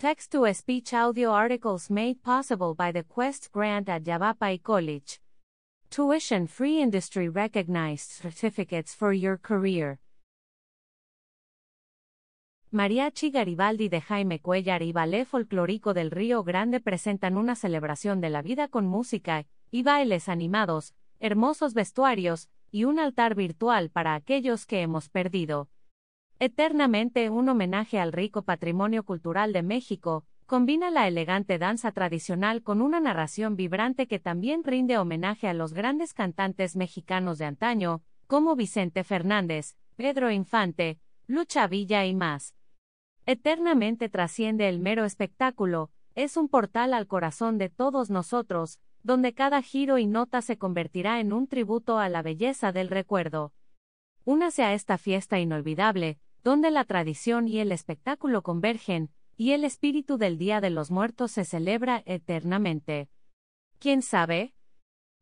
Text to speech audio articles made possible by the Quest grant at Yavapai College. Tuition free industry recognized certificates for your career. Mariachi Garibaldi de Jaime Cuellar y Ballet Folclórico del Río Grande presentan una celebración de la vida con música y bailes animados, hermosos vestuarios y un altar virtual para aquellos que hemos perdido. Eternamente un homenaje al rico patrimonio cultural de México, combina la elegante danza tradicional con una narración vibrante que también rinde homenaje a los grandes cantantes mexicanos de antaño, como Vicente Fernández, Pedro Infante, Lucha Villa y más. Eternamente trasciende el mero espectáculo, es un portal al corazón de todos nosotros, donde cada giro y nota se convertirá en un tributo a la belleza del recuerdo. Únase a esta fiesta inolvidable, donde la tradición y el espectáculo convergen, y el espíritu del Día de los Muertos se celebra eternamente. ¿Quién sabe?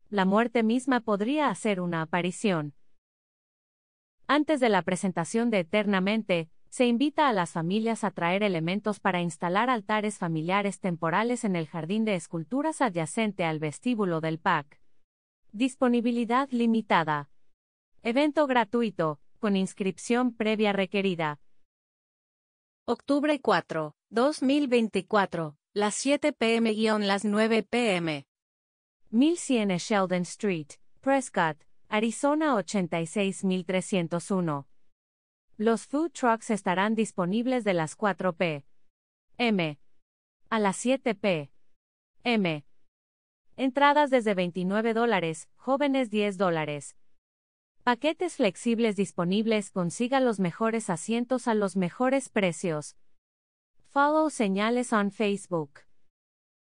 La muerte misma podría hacer una aparición. Antes de la presentación de Eternamente, se invita a las familias a traer elementos para instalar altares familiares temporales en el jardín de esculturas adyacente al vestíbulo del PAC. Disponibilidad limitada. Evento gratuito, con inscripción previa requerida. Octubre 4, 2024, las 7 pm-las 9 pm. 1100 Sheldon Street, Prescott, Arizona 86301. Los food trucks estarán disponibles de las 4 p.m. a las 7 p.m. Entradas desde 29 dólares, jóvenes 10 dólares. Paquetes flexibles disponibles consiga los mejores asientos a los mejores precios. Follow señales on Facebook.